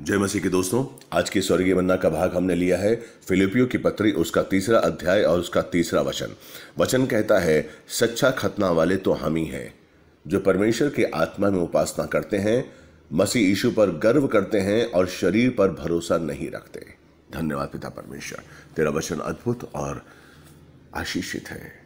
जय मसीह के दोस्तों आज के स्वर्गीय मन्ना का भाग हमने लिया है फिलिपियो की पत्री उसका तीसरा अध्याय और उसका तीसरा वचन वचन कहता है सच्चा खतना वाले तो हम ही हैं जो परमेश्वर के आत्मा में उपासना करते हैं मसीह ईशु पर गर्व करते हैं और शरीर पर भरोसा नहीं रखते धन्यवाद पिता परमेश्वर तेरा वचन अद्भुत और आशीषित है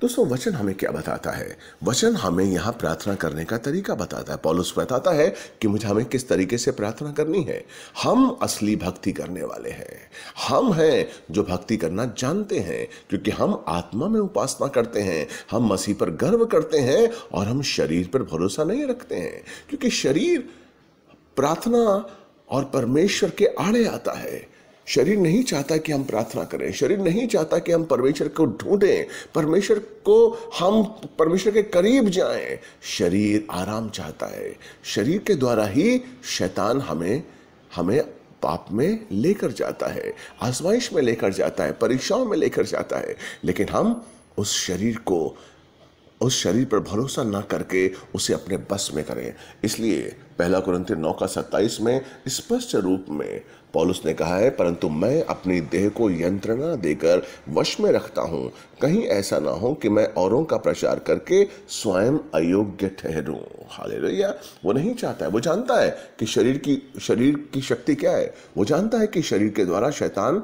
दोस्तों वचन हमें क्या बताता है वचन हमें यहाँ प्रार्थना करने का तरीका बताता है पॉलुस बताता है कि मुझे हमें किस तरीके से प्रार्थना करनी है हम असली भक्ति करने वाले हैं हम हैं जो भक्ति करना जानते हैं क्योंकि हम आत्मा में उपासना करते हैं हम मसीह पर गर्व करते हैं और हम शरीर पर भरोसा नहीं रखते हैं क्योंकि शरीर प्रार्थना और परमेश्वर के आड़े आता है शरीर नहीं चाहता कि हम प्रार्थना करें शरीर नहीं चाहता कि हम परमेश्वर को ढूंढें परमेश्वर को हम परमेश्वर के करीब जाएं शरीर आराम चाहता है शरीर के द्वारा ही शैतान हमें हमें पाप में लेकर जाता है आजमाइश में लेकर जाता है परीक्षाओं में लेकर जाता है लेकिन हम उस शरीर को उस शरीर पर भरोसा ना करके उसे अपने बस में करें इसलिए पहला कुरंती नौ का सत्ताईस में स्पष्ट रूप में पॉलुस ने कहा है परंतु मैं अपनी देह को यंत्रणा देकर वश में रखता हूँ कहीं ऐसा ना हो कि मैं औरों का प्रचार करके स्वयं अयोग्य ठहरूँ रैया वो नहीं चाहता है वो जानता है कि शरीर की शरीर की शक्ति क्या है वो जानता है कि शरीर के द्वारा शैतान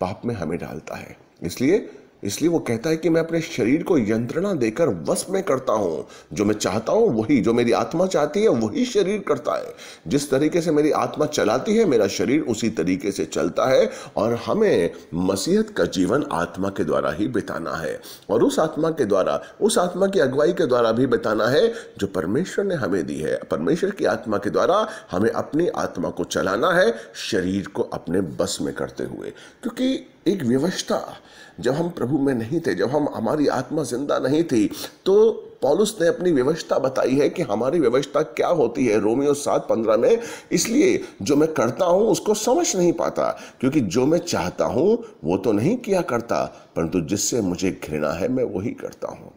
पाप में हमें डालता है इसलिए इसलिए वो कहता है कि मैं अपने शरीर को यंत्रणा देकर वश में करता हूँ जो मैं चाहता हूँ वही जो मेरी आत्मा चाहती है वही शरीर करता है जिस तरीके से मेरी आत्मा चलाती है मेरा शरीर उसी तरीके से चलता है और हमें मसीहत का जीवन आत्मा के द्वारा ही बिताना है और उस आत्मा के द्वारा उस आत्मा की अगुवाई के द्वारा भी बिताना है जो परमेश्वर ने हमें दी है परमेश्वर की आत्मा के द्वारा हमें अपनी आत्मा को चलाना है शरीर को अपने बस में करते हुए क्योंकि एक व्यवस्था जब हम प्रभु में नहीं थे जब हम हमारी आत्मा जिंदा नहीं थी तो पॉलुस ने अपनी व्यवस्था बताई है कि हमारी व्यवस्था क्या होती है रोमियो सात पंद्रह में इसलिए जो मैं करता हूँ उसको समझ नहीं पाता क्योंकि जो मैं चाहता हूँ वो तो नहीं किया करता परंतु जिससे मुझे घृणा है मैं वही करता हूँ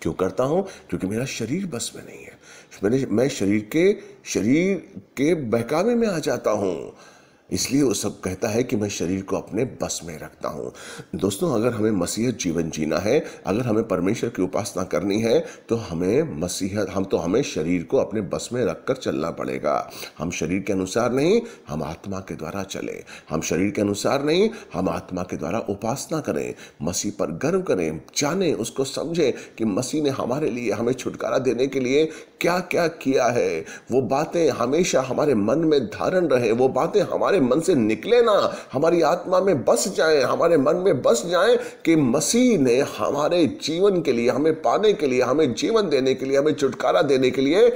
क्यों करता हूँ क्योंकि मेरा शरीर बस में नहीं है मैंने मैं शरीर के शरीर के बहकावे में आ जाता हूँ इसलिए वो सब कहता है कि मैं शरीर को अपने बस में रखता हूँ दोस्तों अगर हमें मसीहत जीवन जीना है अगर हमें परमेश्वर की उपासना करनी है तो हमें मसीहत हम तो हमें शरीर को अपने बस में रख कर चलना पड़ेगा हम शरीर के अनुसार नहीं हम आत्मा के द्वारा चलें हम शरीर के अनुसार नहीं हम आत्मा के द्वारा उपासना करें मसीह पर गर्व करें जाने उसको समझें कि मसीह ने हमारे लिए हमें छुटकारा देने के लिए क्या क्या किया है वो बातें हमेशा हमारे मन में धारण रहे वो बातें हमारे हमारे मन से निकले ना हमारी आत्मा में बस जाए हमारे मन में बस जाए कि मसीह ने हमारे जीवन के लिए हमें पाने के लिए हमें जीवन देने के लिए हमें छुटकारा देने के लिए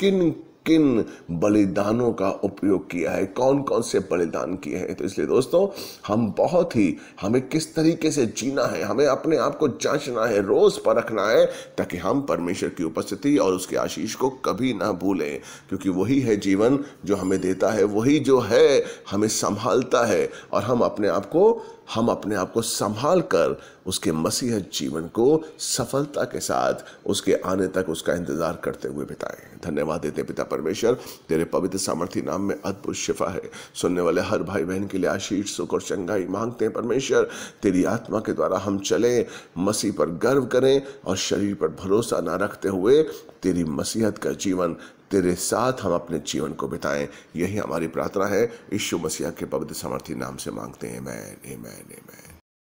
किन किन बलिदानों का उपयोग किया है कौन कौन से बलिदान किए हैं तो इसलिए दोस्तों हम बहुत ही हमें किस तरीके से जीना है हमें अपने आप को जांचना है रोज़ परखना है ताकि हम परमेश्वर की उपस्थिति और उसके आशीष को कभी ना भूलें क्योंकि वही है जीवन जो हमें देता है वही जो है हमें संभालता है और हम अपने आप को हम अपने आप को संभाल कर उसके मसीह जीवन को सफलता के साथ उसके आने तक उसका इंतज़ार करते हुए बिताएं धन्यवाद देते पिता पर परमेश्वर तेरे पवित्र सामर्थ्य नाम में अद्भुत शिफा है सुनने वाले हर भाई बहन के लिए आशीष सुख और चंगाई मांगते हैं परमेश्वर तेरी आत्मा के द्वारा हम चलें मसीह पर गर्व करें और शरीर पर भरोसा ना रखते हुए तेरी मसीहत का जीवन तेरे साथ हम अपने जीवन को बिताएं यही हमारी प्रार्थना है ईश्व मसीहा के पवित्र सामर्थ्य नाम से मांगते हैं man a man a man